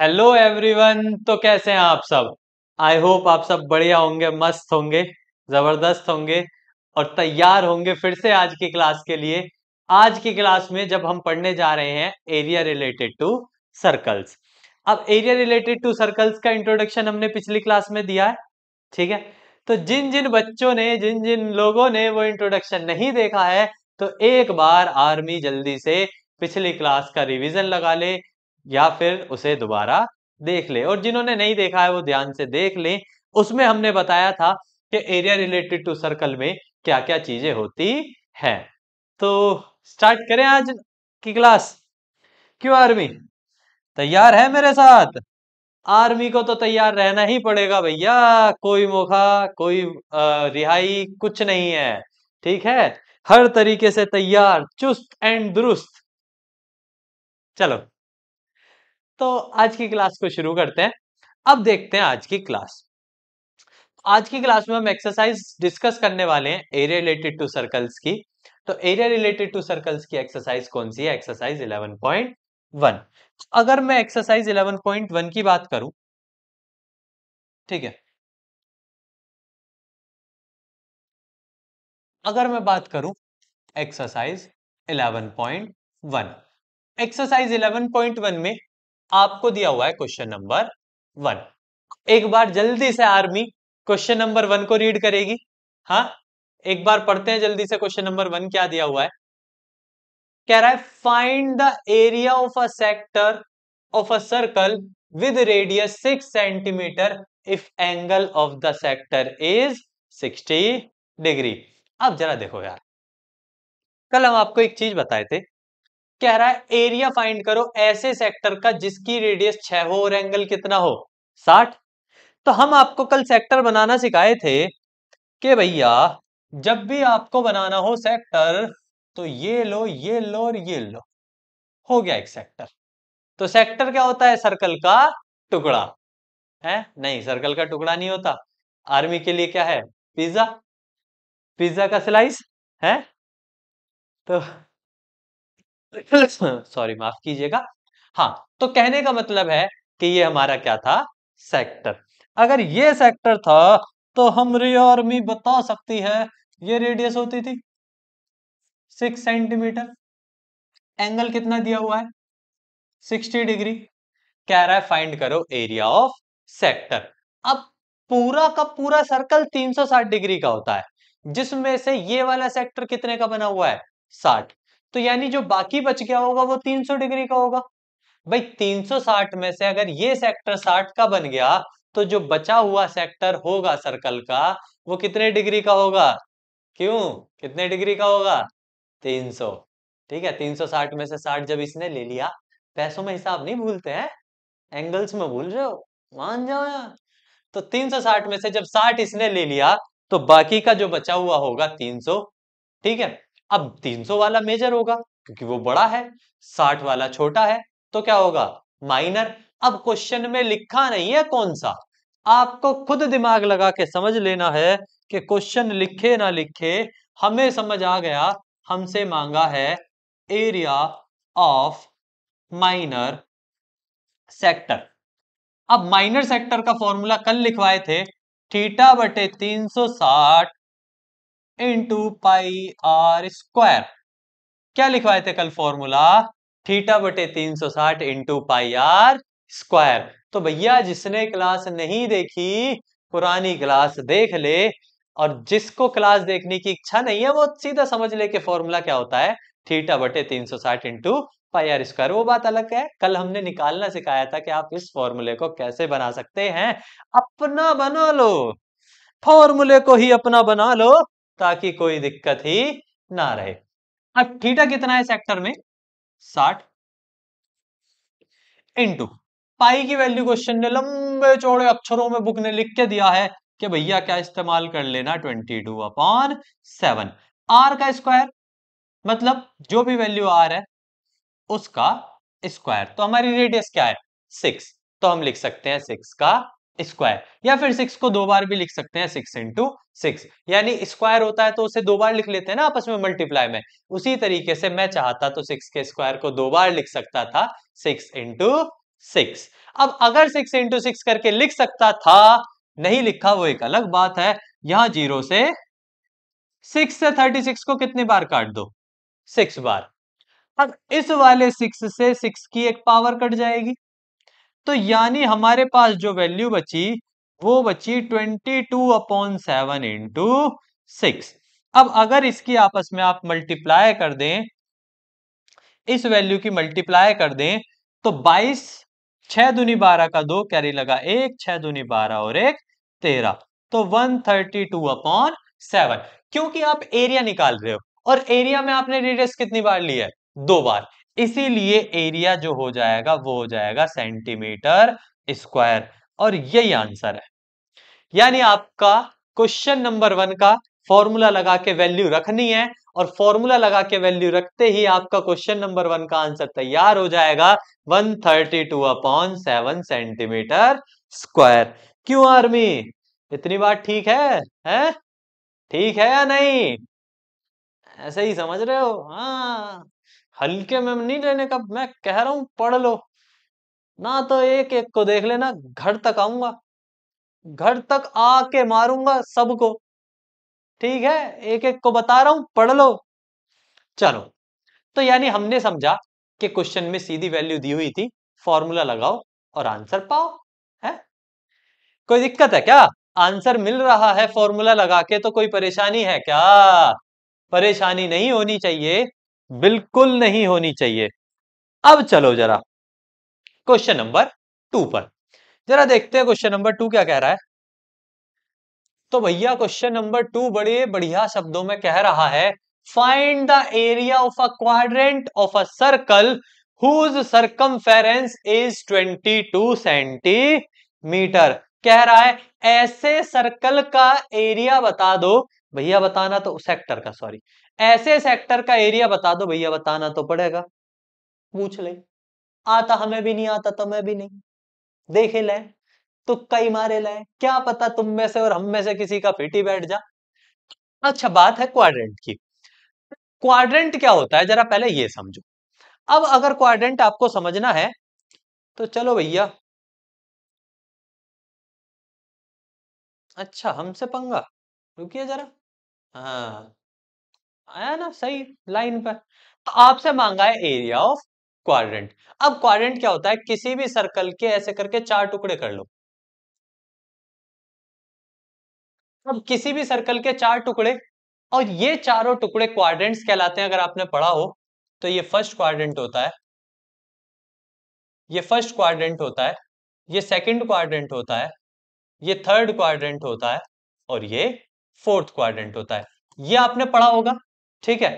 Hello everyone तो कैसे हैं आप सब आई होप आप सब बढ़िया होंगे मस्त होंगे जबरदस्त होंगे और तैयार होंगे फिर से आज की क्लास के लिए आज की क्लास में जब हम पढ़ने जा रहे हैं एरिया रिलेटेड टू सर्कल्स अब एरिया रिलेटेड टू सर्कल्स का इंट्रोडक्शन हमने पिछली क्लास में दिया है ठीक है तो जिन जिन बच्चों ने जिन जिन लोगों ने वो इंट्रोडक्शन नहीं देखा है तो एक बार आर्मी जल्दी से पिछली क्लास का रिवीजन लगा ले या फिर उसे दोबारा देख ले और जिन्होंने नहीं देखा है वो ध्यान से देख लें उसमें हमने बताया था कि एरिया रिलेटेड टू सर्कल में क्या क्या चीजें होती है तो स्टार्ट करें आज की क्लास क्यों आर्मी तैयार है मेरे साथ आर्मी को तो तैयार रहना ही पड़ेगा भैया कोई मौका कोई रिहाई कुछ नहीं है ठीक है हर तरीके से तैयार चुस्त एंड दुरुस्त चलो तो आज की क्लास को शुरू करते हैं अब देखते हैं आज की क्लास आज की क्लास में हम एक्सरसाइज डिस्कस करने वाले हैं एरिया रिलेटेड टू सर्कल्स की तो एरिया रिलेटेड टू सर्कल्स की एक्सरसाइज कौन सी है एक्सरसाइज 11.1 अगर मैं एक्सरसाइज 11.1 की बात करूं ठीक है अगर मैं बात करूं एक्सरसाइज 11.1 एक्सरसाइज 11.1 में आपको दिया हुआ है क्वेश्चन नंबर वन एक बार जल्दी से आर्मी क्वेश्चन नंबर वन को रीड करेगी हाँ एक बार पढ़ते हैं जल्दी से क्वेश्चन नंबर वन क्या दिया हुआ है कह रहा है find the area of a sector of a circle with radius six centimetre if angle of the sector is sixty degree अब जरा देखो यार कल हम आपको एक चीज बताए थे कह रहा है एरिया फाइंड करो ऐसे सेक्टर का जिसकी रेडियस छह हो और एंगल कितना हो साठ तो हम आपको कल सेक्टर बनाना सिखाए थे कि भैया जब भी आपको बनाना हो सेक्टर तो ये लो ये लो और ये लो हो गया एक सेक्टर तो सेक्टर क्या होता है सर्कल का टुकड़ा है नहीं सर्कल का टुकड़ा नहीं होता आर्मी के लिए क्या है पिज्जा पिज्जा का स्लाइस है तो सॉरी माफ कीजिएगा हाँ तो कहने का मतलब है कि ये हमारा क्या था सेक्टर अगर ये सेक्टर था तो हम आर्मी बता सकती है ये रेडियस होती थी सिक्स सेंटीमीटर एंगल कितना दिया हुआ है सिक्सटी डिग्री कह रहा है फाइंड करो एरिया ऑफ सेक्टर अब पूरा का पूरा सर्कल तीन सौ साठ डिग्री का होता है जिसमें से ये वाला सेक्टर कितने का बना हुआ है साठ तो यानी जो बाकी बच गया होगा वो 300 डिग्री का होगा भाई 360 में से अगर ये सेक्टर 60 का बन गया तो जो बचा हुआ सेक्टर होगा सर्कल का वो कितने डिग्री का होगा क्यों कितने डिग्री का होगा 300 ठीक है 360 में से 60 जब इसने ले लिया पैसों में हिसाब नहीं भूलते हैं एंगल्स में भूल रहे हो मान जाओ यार तो 360 में से जब 60 इसने ले लिया तो बाकी का जो बचा हुआ होगा 300 ठीक है अब 300 वाला मेजर होगा क्योंकि वो बड़ा है 60 वाला छोटा है तो क्या होगा माइनर अब क्वेश्चन में लिखा नहीं है कौन सा आपको खुद दिमाग लगा के समझ लेना है कि क्वेश्चन लिखे ना लिखे हमें समझ आ गया हमसे मांगा है एरिया ऑफ माइनर सेक्टर अब माइनर सेक्टर का फॉर्मूला कल लिखवाए थे थीटा बटे 360 इंटू पाई आर स्क्वायर क्या लिखवाए थे कल फॉर्मूला थीटा बटे तीन सौ साठ इंटू पाई आर स्क्वायर तो भैया जिसने क्लास नहीं देखी पुरानी क्लास देख ले और जिसको क्लास देखने की इच्छा नहीं है वो सीधा समझ ले कि फॉर्मूला क्या होता है थीटा बटे तीन सौ साठ इंटू पाई आर स्क्वायर वो बात अलग है कल हमने निकालना सिखाया था कि आप इस फॉर्मूले को कैसे बना सकते हैं अपना बना लो फॉर्मूले को ही अपना बना लो ताकि कोई दिक्कत ही ना रहे अब थीटा कितना है सेक्टर में साठ इंटू पाई की वैल्यू क्वेश्चन ने लंबे चौड़े अक्षरों में बुक ने लिख के दिया है कि भैया क्या इस्तेमाल कर लेना twenty two upon seven r का स्क्वायर मतलब जो भी वैल्यू आर है उसका स्क्वायर तो हमारी रेडियस क्या है सिक्स तो हम लिख सकते हैं सिक्स का स्क्वायर या फिर सिक्स को दो बार भी लिख सकते हैं सिक्स इंटू सिक्स यानी स्क्वायर होता है तो उसे दो बार लिख लेते हैं ना आपस में मल्टीप्लाई में उसी तरीके से मैं चाहता तो सिक्स के स्क्वायर को दो बार लिख सकता था सिक्स इंटू सिक्स अब अगर सिक्स इंटू सिक्स करके लिख सकता था नहीं लिखा वो एक अलग बात है यहां जीरो से सिक्स से थर्टी सिक्स को कितनी बार काट दो सिक्स बार अब इस वाले सिक्स से सिक्स की एक पावर कट जाएगी तो यानी हमारे पास जो वैल्यू बची वो बची twenty two upon seven into six अब अगर इसकी आपस में आप मल्टीप्लाई कर दें इस वैल्यू की मल्टीप्लाई कर दें तो 22 छह दुनी बारह का दो कैरी लगा एक छह दुनी बारह और एक तेरह तो 132 थर्टी टू अपॉन सेवन क्योंकि आप एरिया निकाल रहे हो और एरिया में आपने रेडियस कितनी बार लिया है दो बार इसीलिए एरिया जो हो जाएगा वो हो जाएगा सेंटीमीटर स्क्वायर और यही आंसर है यानी आपका क्वेश्चन नंबर वन का फॉर्मूला लगा के वैल्यू रखनी है और फॉर्मूला लगा के वैल्यू रखते ही आपका क्वेश्चन नंबर वन का आंसर तैयार हो जाएगा 132 अपॉन सेवन सेंटीमीटर स्क्वायर क्यों आर्मी इतनी बात ठीक है हैं ठीक है या नहीं ऐसे ही समझ रहे हो हाँ हल्के में नहीं लेने का मैं कह रहा हूं पढ़ लो ना तो एक एक को देख लेना घर तक आऊंगा घर तक आके मारूंगा सबको ठीक है एक एक को बता रहा हूं पढ़ लो चलो तो यानी हमने समझा कि क्वेश्चन में सीधी वैल्यू दी हुई थी फॉर्मूला लगाओ और आंसर पाओ है कोई दिक्कत है क्या आंसर मिल रहा है फॉर्मूला लगा के तो कोई परेशानी है क्या परेशानी नहीं होनी चाहिए बिल्कुल नहीं होनी चाहिए अब चलो जरा क्वेश्चन नंबर टू पर जरा देखते हैं क्वेश्चन नंबर टू क्या कह रहा है तो भैया क्वेश्चन नंबर टू बड़े बढ़िया शब्दों में कह रहा है find the area of a quadrant of a circle whose circumference is 22 centimetre कह रहा है ऐसे सर्कल का एरिया बता दो भैया बताना तो सेक्टर का सॉरी ऐसे सेक्टर का एरिया बता दो भैया बताना तो पड़ेगा पूछ ले आता हमें भी नहीं आता तो मैं भी नहीं देखे लाए तो कई मारे लाए क्या पता तुम में से और हम में से किसी का फिटी बैठ जा अच्छा बात है क्वाड्रेंट की क्वाड्रेंट क्या होता है जरा पहले ये समझो अब अगर क्वाड्रेंट आपको समझना है तो चलो भैया अच्छा हमसे पंगा रुकिए जरा हाँ आया ना सही लाइन पर तो आपसे मांगा है एरिया ऑफ क्वाड्रेंट अब क्वाड्रेंट क्या होता है किसी भी सर्कल के ऐसे करके चार टुकड़े कर लो अब किसी भी सर्कल के चार टुकड़े और ये चारों टुकड़े क्वाड्रेंट्स कहलाते हैं अगर आपने पढ़ा हो तो ये फर्स्ट क्वारेंट होता है ये फर्स्ट क्वारेंट होता है ये सेकंड क्वारेंट होता है ये थर्ड क्वारेंट होता है और ये फोर्थ क्वारेंट होता है ये आपने पढ़ा होगा ठीक है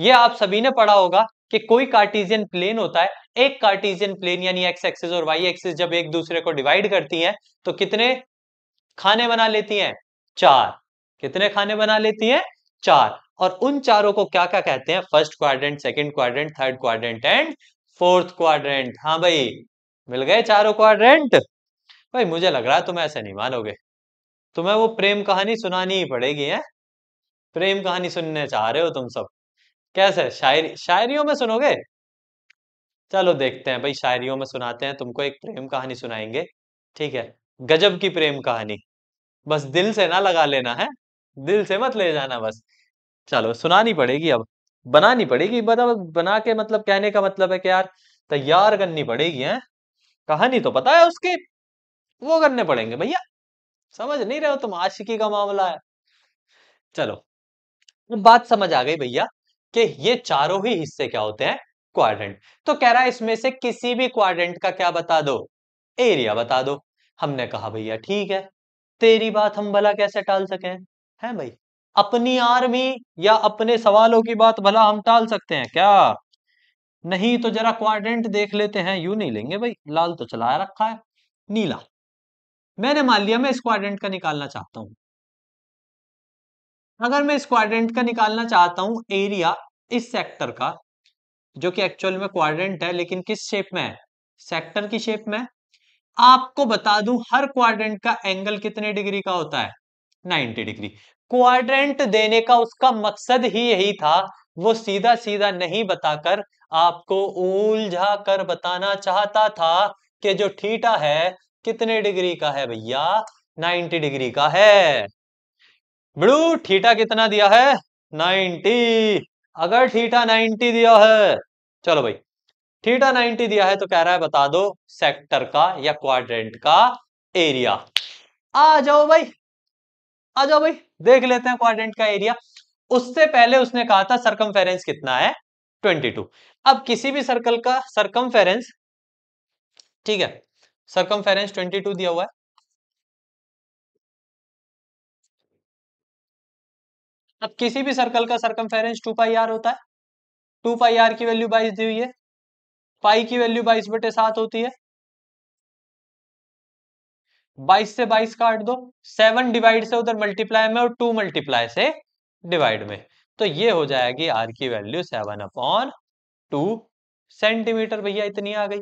ये आप सभी ने पढ़ा होगा कि कोई कार्टिजियन प्लेन होता है एक कार्टिजियन प्लेन यानी एक्स एक्सिस और वाई एक्सिस जब एक दूसरे को डिवाइड करती हैं तो कितने खाने बना लेती हैं चार कितने खाने बना लेती हैं चार और उन चारों को क्या क्या कहते हैं first quadrant second quadrant third quadrant and fourth quadrant हाँ भाई मिल गए चारों क्वाड्रेंट भाई मुझे लग रहा है तुम ऐसे नहीं मानोगे तुम्हें वो प्रेम कहानी सुनानी ही पड़ेगी है प्रेम कहानी सुनने चाह रहे हो तुम सब कैसे शायरी शायरियों में सुनोगे चलो देखते हैं भाई शायरियों में सुनाते हैं तुमको एक प्रेम कहानी सुनाएंगे ठीक है गजब की प्रेम कहानी बस दिल से ना लगा लेना है दिल से मत ले जाना बस चलो सुनानी पड़ेगी अब बनानी पड़ेगी मतलब बना के मतलब कहने का मतलब है कि यार तैयार करनी पड़ेगी है कहानी तो पता है उसके वो करने पड़ेंगे भैया समझ नहीं रहे हो तुम आशिकी का मामला है चलो बात समझ आ गई भैया कि ये चारों ही हिस्से क्या होते हैं क्वाड्रेंट तो कह रहा है इसमें से किसी भी क्वाड्रेंट का क्या बता दो एरिया बता दो हमने कहा भैया ठीक है तेरी बात हम भला कैसे टाल सके हैं भाई अपनी आर्मी या अपने सवालों की बात भला हम टाल सकते हैं क्या नहीं तो जरा क्वाड्रेंट देख लेते हैं यू नहीं लेंगे भाई लाल तो चलाया रखा है नीला मैंने मान लिया मैं इस क्वाड्रेंट का निकालना चाहता हूं अगर मैं इस क्वाड्रेंट का निकालना चाहता हूं एरिया इस सेक्टर का जो कि एक्चुअल में क्वाड्रेंट है लेकिन किस शेप में है सेक्टर की शेप में आपको बता दूं हर क्वाड्रेंट का एंगल कितने डिग्री का होता है 90 डिग्री क्वाड्रेंट देने का उसका मकसद ही यही था वो सीधा सीधा नहीं बताकर आपको उलझा कर बताना चाहता था कि जो ठीटा है कितने डिग्री का है भैया 90 डिग्री का है बिड़ू ठीठा कितना दिया है 90 अगर ठीठा 90 दिया है चलो भाई ठीठा 90 दिया है तो कह रहा है बता दो सेक्टर का या क्वाड्रेंट का एरिया आ जाओ भाई आ जाओ भाई देख लेते हैं क्वाड्रेंट का एरिया उससे पहले उसने कहा था सरकम कितना है 22 अब किसी भी सर्कल का सरकम ठीक है सरकम 22 दिया हुआ है अब किसी भी सर्कल का circumference two pi r होता है टू पाई आर की वैल्यू बाईस दी हुई है पाई की वैल्यू बाईस बटे सात होती है बाईस से बाईस काट दो सेवन डिवाइड से उधर मल्टीप्लाई में और टू मल्टीप्लाई से डिवाइड में तो ये हो जाएगी आर की value seven upon two centimetre भैया इतनी आ गई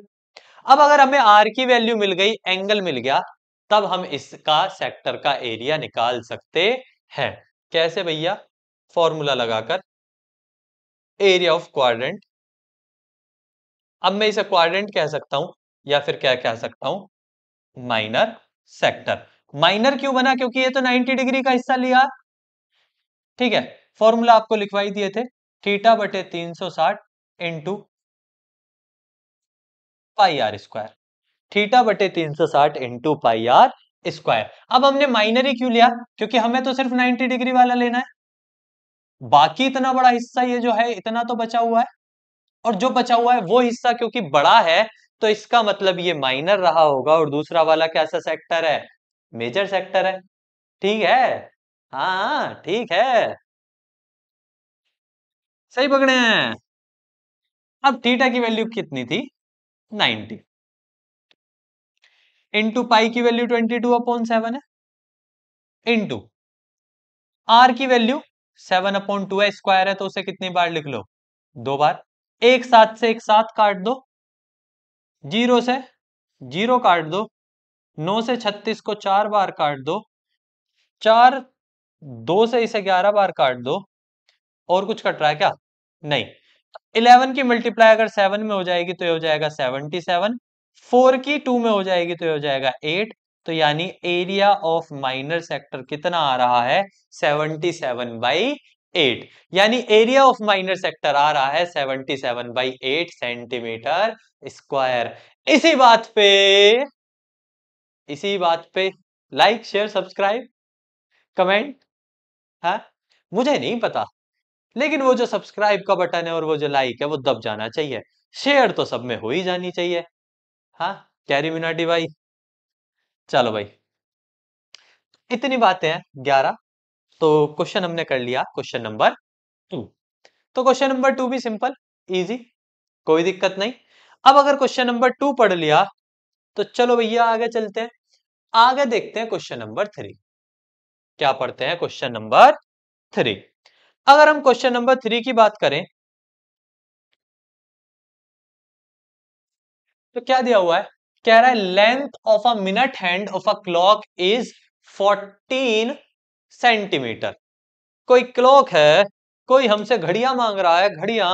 अब अगर हमें आर की वैल्यू मिल गई एंगल मिल गया तब हम इसका सेक्टर का एरिया निकाल सकते हैं कैसे भैया फॉर्मूला लगाकर एरिया ऑफ क्वाड्रेंट अब मैं इसे क्वाड्रेंट कह सकता हूं या फिर क्या कह सकता हूं माइनर सेक्टर माइनर क्यों बना क्योंकि ये तो 90 डिग्री का हिस्सा लिया ठीक है फॉर्मूला आपको लिखवाई दिए थे थीटा बटे तीन सौ साठ into pi r square theta बटे तीन सौ साठ इंटू पाई आर स्क्वायर अब हमने माइनर ही क्यों लिया क्योंकि हमें तो सिर्फ 90 डिग्री वाला लेना है बाकी इतना बड़ा हिस्सा ये जो है इतना तो बचा हुआ है और जो बचा हुआ है वो हिस्सा क्योंकि बड़ा है तो इसका मतलब ये माइनर रहा होगा और दूसरा वाला क्या सा सेक्टर है मेजर सेक्टर है ठीक है हाँ ठीक है सही पकड़े हैं अब थीटा की वैल्यू कितनी थी नाइनटी इंटू पाई की value twenty two upon seven है इंटू आर की वैल्यू सेवन अपॉन टू है स्क्वायर है तो उसे कितनी बार लिख लो दो बार एक साथ से एक साथ काट दो जीरो से जीरो काट दो नौ से छत्तीस को चार बार काट दो चार दो से इसे ग्यारह बार काट दो और कुछ कट रहा है क्या नहीं इलेवन की मल्टीप्लाई अगर सेवन में हो जाएगी तो ये हो जाएगा सेवनटी सेवन फोर की टू में हो जाएगी तो हो जाएगा एट तो यानी एरिया ऑफ माइनर सेक्टर कितना आ रहा है सेवनटी सेवन बाई एट यानी एरिया ऑफ माइनर सेक्टर आ रहा है seventy seven by eight centimetre square इसी बात पे इसी बात पे लाइक शेयर सब्सक्राइब कमेंट है हाँ? मुझे नहीं पता लेकिन वो जो सब्सक्राइब का बटन है और वो जो लाइक है वो दब जाना चाहिए शेयर तो सब में हो ही जानी चाहिए हाँ कैरी मिनाटी भाई चलो भाई इतनी बातें हैं ग्यारह तो क्वेश्चन हमने कर लिया क्वेश्चन नंबर टू तो क्वेश्चन नंबर टू भी सिंपल इजी कोई दिक्कत नहीं अब अगर क्वेश्चन नंबर टू पढ़ लिया तो चलो भैया आगे चलते हैं आगे देखते हैं क्वेश्चन नंबर थ्री क्या पढ़ते हैं क्वेश्चन नंबर थ्री अगर हम क्वेश्चन नंबर थ्री की बात करें तो क्या दिया हुआ है कह रहा है length of a minute hand of a clock is 14 centimetre कोई क्लॉक है कोई हमसे घड़िया मांग रहा है घड़िया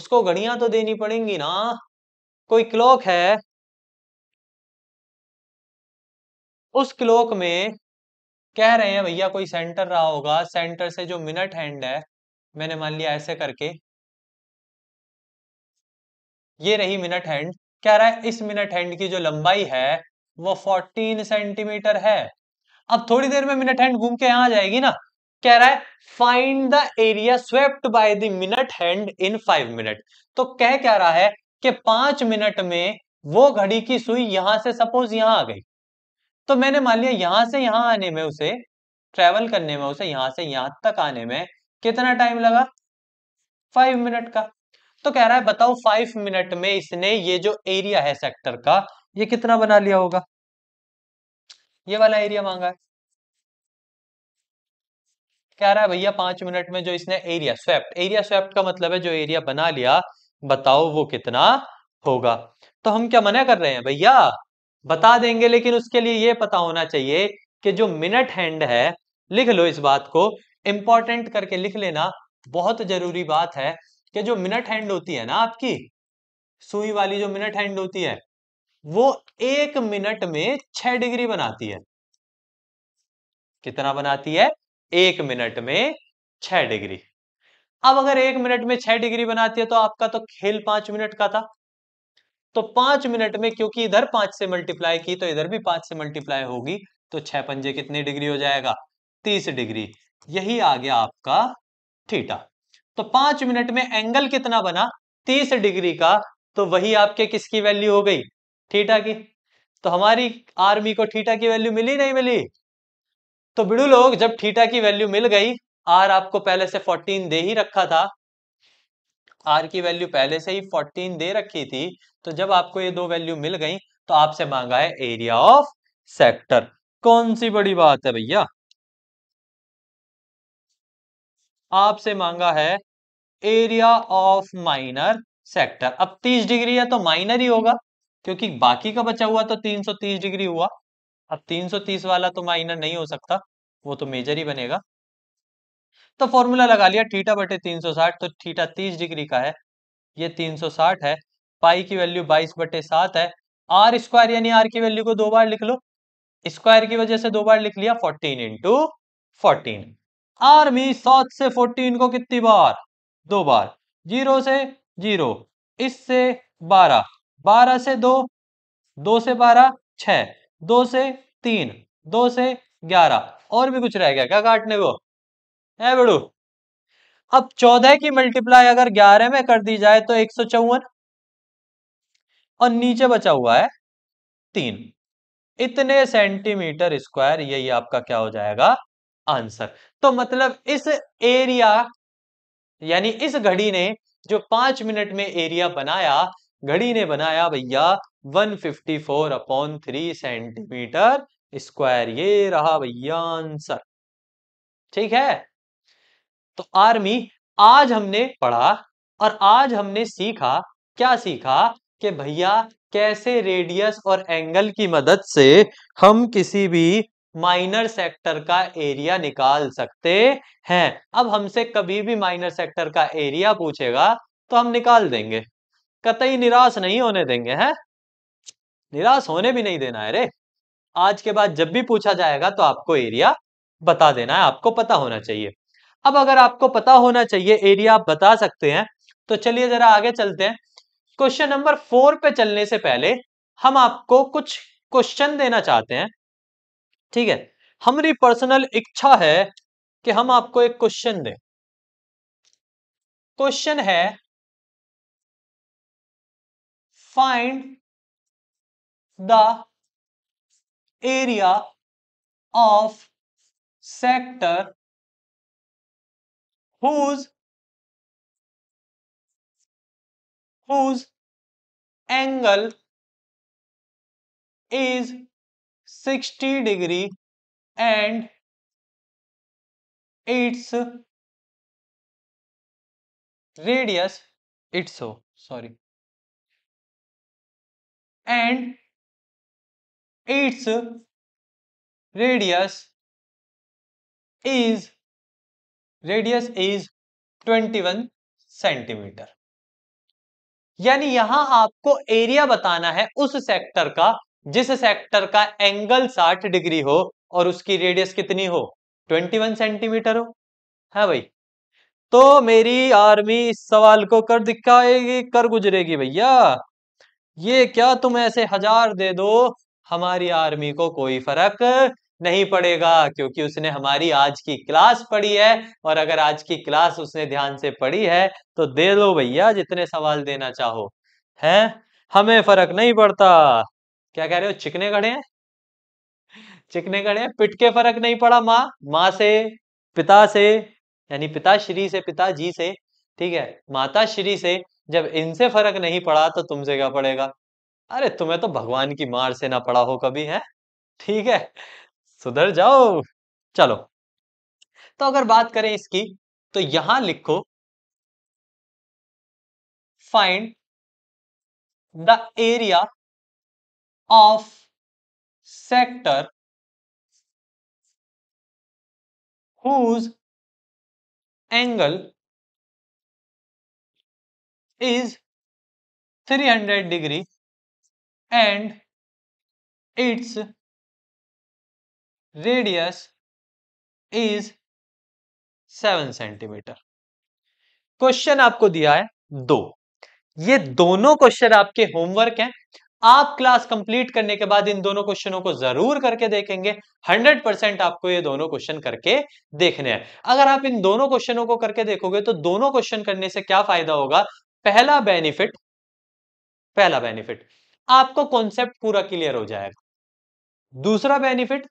उसको घड़िया तो देनी पड़ेंगी ना कोई क्लॉक है उस क्लॉक में कह रहे हैं भैया कोई सेंटर रहा होगा सेंटर से जो मिनट हैंड है मैंने मान लिया ऐसे करके ये रही मिनट हैंड कह रहा है इस मिनट हैंड की जो लंबाई है वो 14 सेंटीमीटर है अब थोड़ी देर में मिनट हैंड घूम के यहां आ जाएगी ना कह रहा है find the area swept by the minute hand in five minute तो कह क्या रहा है कि पांच मिनट में वो घड़ी की सुई यहां से सपोज यहां आ गई तो मैंने मान लिया यहां से यहां आने में उसे ट्रेवल करने में उसे यहां से यहां तक आने में कितना टाइम लगा फाइव मिनट का तो कह रहा है बताओ फाइव मिनट में इसने ये जो एरिया है सेक्टर का ये कितना बना लिया होगा ये वाला एरिया मांगा है कह रहा है भैया पांच मिनट में जो इसने एरिया स्वेप्ट एरिया स्वेप्ट का मतलब है जो एरिया बना लिया बताओ वो कितना होगा तो हम क्या मना कर रहे हैं भैया बता देंगे लेकिन उसके लिए ये पता होना चाहिए कि जो मिनट हैंड है लिख लो इस बात को इंपॉर्टेंट करके लिख लेना बहुत जरूरी बात है कि जो मिनट हैंड होती है ना आपकी सुई वाली जो मिनट हैंड होती है वो एक मिनट में छह डिग्री बनाती है कितना बनाती है एक मिनट में छह डिग्री अब अगर एक मिनट में छह डिग्री बनाती है तो आपका तो खेल पांच मिनट का था तो पांच मिनट में क्योंकि इधर पांच से मल्टीप्लाई की तो इधर भी पांच से मल्टीप्लाई होगी तो छह पंजे कितनी डिग्री हो जाएगा तीस डिग्री यही आ गया आपका थीटा तो पांच मिनट में एंगल कितना बना तीस डिग्री का तो वही आपके किसकी वैल्यू हो गई थीटा की तो हमारी आर्मी को थीटा की वैल्यू मिली नहीं मिली तो बिड़ू लोग जब थीटा की वैल्यू मिल गई आर आपको पहले से 14 दे ही रखा था आर की वैल्यू पहले से ही 14 दे रखी थी तो जब आपको ये दो वैल्यू मिल गई तो आपसे मांगा है एरिया ऑफ सेक्टर कौन सी बड़ी बात है भैया आपसे मांगा है एरिया ऑफ माइनर सेक्टर अब 30 डिग्री है तो माइनर ही होगा क्योंकि बाकी का बचा हुआ तो 330 डिग्री हुआ अब 330 वाला तो माइनर नहीं हो सकता वो तो मेजर ही बनेगा तो फॉर्मूला लगा लिया थीटा बटे 360 तो थीटा 30 डिग्री का है ये 360 है पाई की वैल्यू 22 बटे सात है आर स्क्वायर यानी आर की वैल्यू को दो बार लिख लो स्क्वायर की वजह से दो बार लिख लिया फोर्टीन इंटू फोर्टीन आर्मी सात से फोर्टीन को कितनी बार दो बार जीरो से जीरो इससे बारह बारह से दो दो से बारह छ दो से तीन दो से ग्यारह और भी कुछ रह गया क्या काटने को है बड़ू अब चौदह की मल्टीप्लाई अगर ग्यारह में कर दी जाए तो एक सौ चौवन और नीचे बचा हुआ है तीन इतने सेंटीमीटर स्क्वायर यही आपका क्या हो जाएगा आंसर तो मतलब इस एरिया यानी इस घड़ी ने जो पांच मिनट में एरिया बनाया घड़ी ने बनाया भैया 154 fifty four upon three centimetre square ये रहा भैया आंसर ठीक है तो आर्मी आज हमने पढ़ा और आज हमने सीखा क्या सीखा कि भैया कैसे रेडियस और एंगल की मदद से हम किसी भी माइनर सेक्टर का एरिया निकाल सकते हैं अब हमसे कभी भी माइनर सेक्टर का एरिया पूछेगा तो हम निकाल देंगे कतई निराश नहीं होने देंगे हैं निराश होने भी नहीं देना है रे आज के बाद जब भी पूछा जाएगा तो आपको एरिया बता देना है आपको पता होना चाहिए अब अगर आपको पता होना चाहिए एरिया आप बता सकते हैं तो चलिए जरा आगे चलते हैं क्वेश्चन नंबर फोर पे चलने से पहले हम आपको कुछ क्वेश्चन देना चाहते हैं ठीक है हमारी पर्सनल इच्छा है कि हम आपको एक क्वेश्चन दें क्वेश्चन है find the area of sector whose whose angle is sixty degree and its radius its हो sorry and its radius is radius is twenty one centimetre यानी यहां आपको एरिया बताना है उस सेक्टर का जिस सेक्टर का एंगल 60 डिग्री हो और उसकी रेडियस कितनी हो 21 सेंटीमीटर हो है हाँ भाई तो मेरी आर्मी इस सवाल को कर दिखाएगी कर गुजरेगी भैया ये क्या तुम ऐसे हजार दे दो हमारी आर्मी को कोई फर्क नहीं पड़ेगा क्योंकि उसने हमारी आज की क्लास पढ़ी है और अगर आज की क्लास उसने ध्यान से पढ़ी है तो दे दो भैया जितने सवाल देना चाहो हैं हमें फर्क नहीं पड़ता क्या कह रहे हो चिकने गड़े हैं चिकने गड़े हैं पिट के फर्क नहीं पड़ा माँ माँ से पिता से यानी पिता श्री से पिता जी से ठीक है माता श्री से जब इनसे फर्क नहीं पड़ा तो तुमसे क्या पड़ेगा अरे तुम्हें तो भगवान की मार से ना पड़ा हो कभी है ठीक है सुधर जाओ चलो तो अगर बात करें इसकी तो यहां लिखो find the area of sector whose angle is 300 degree and its radius is 7 centimetre question आपको दिया है दो ये दोनों क्वेश्चन आपके होमवर्क हैं आप क्लास कंप्लीट करने के बाद इन दोनों क्वेश्चनों को जरूर करके देखेंगे 100 परसेंट आपको ये दोनों क्वेश्चन करके देखने हैं अगर आप इन दोनों क्वेश्चनों को करके देखोगे तो दोनों क्वेश्चन करने से क्या फायदा होगा पहला बेनिफिट पहला बेनिफिट आपको कॉन्सेप्ट पूरा क्लियर हो जाएगा दूसरा बेनिफिट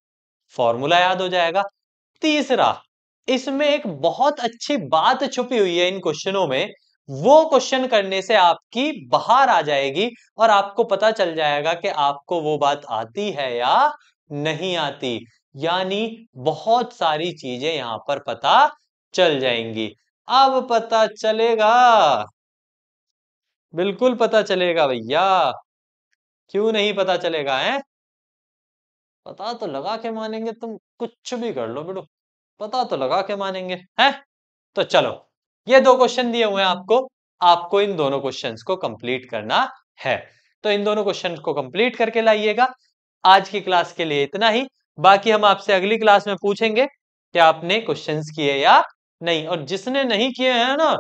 फॉर्मूला याद हो जाएगा तीसरा इसमें एक बहुत अच्छी बात छुपी हुई है इन क्वेश्चनों में वो क्वेश्चन करने से आपकी बाहर आ जाएगी और आपको पता चल जाएगा कि आपको वो बात आती है या नहीं आती यानी बहुत सारी चीजें यहां पर पता चल जाएंगी अब पता चलेगा बिल्कुल पता चलेगा भैया क्यों नहीं पता चलेगा है पता तो लगा के मानेंगे तुम कुछ भी कर लो बेटो पता तो लगा के मानेंगे हैं तो चलो ये दो क्वेश्चन दिए हुए हैं आपको आपको इन दोनों क्वेश्चन को कंप्लीट करना है तो इन दोनों क्वेश्चन को कंप्लीट करके लाइएगा आज की क्लास के लिए इतना ही बाकी हम आपसे अगली क्लास में पूछेंगे कि आपने क्वेश्चन किए या नहीं और जिसने नहीं किए हैं ना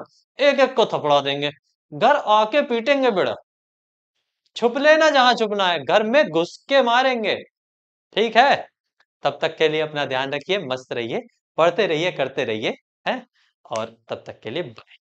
एक एक को थपड़ा देंगे घर आके पीटेंगे बेड़ा छुप लेना जहां छुपना है घर में घुस के मारेंगे ठीक है तब तक के लिए अपना ध्यान रखिए मस्त रहिए पढ़ते रहिए करते रहिए है और तब तक के लिए बाय।